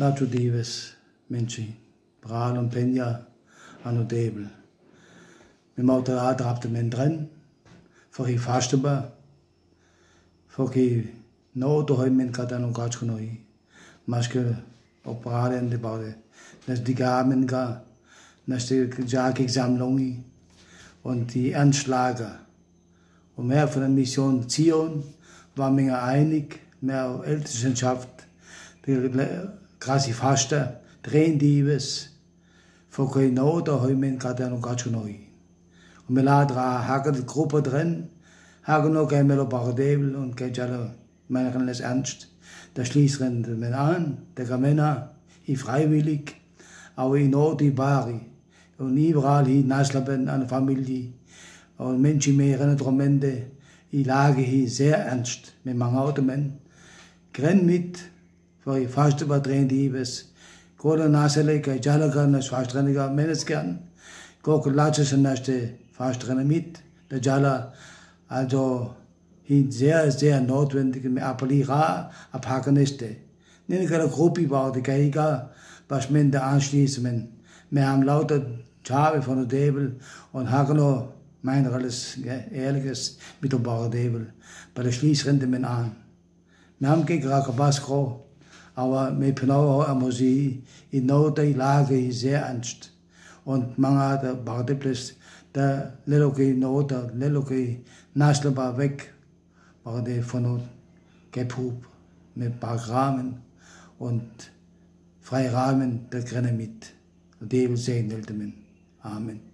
Lato Dives, Menci, Bral und Peña hanno Debel. Mim autorá drapte men dren, for i fasteba, for i no to hoi men kata no gach konoi, mas ke operare en de baude, nas die gamen ga, nas die jag examlongi, und die Anschlager. Und mehr von der Mission Zion war mir einig, mehr Ältestenschaft, die Grasi faste, trendives, fokoi no da hoimen katen und katschunoi. Und haben hagen Gruppe drin, hagen no kein Melopardebel und kein Jalo, meinen es ernst. Der Schließrennen men an, der Kamena, i freiwillig, aber i no die Bari. Und überall hier hi Naslaben an Familie und Menschen mehr in der Tromende, i lage hi sehr ernst, mit manchen Automen. Grenn mit, वही fast बात रहंदी बसि कोन नासले काई जाल करन फास्ट करने का मेहनत कनि कोक लाच सनाश्ते फास्ट करने mit der Jala also in sehr sehr notwendig mit Apalira apakeneste nene kala gropi bau de kaiga was men da anschließen wir haben lauter Schabe von der Debel und Hagno mein alles ehrliches mit dem Bauer Debel bei der Schließrente men an wir haben gegen Rakabasko aber mit Pinauer muss ich genau die Lage sehr ernst. Und man hat der Bartiplis, der Leloki Not, der Leloki Nasleba weg, war der von uns gepub mit Bargramen und Freirahmen der Grenze mit. Und die sehen, Amen.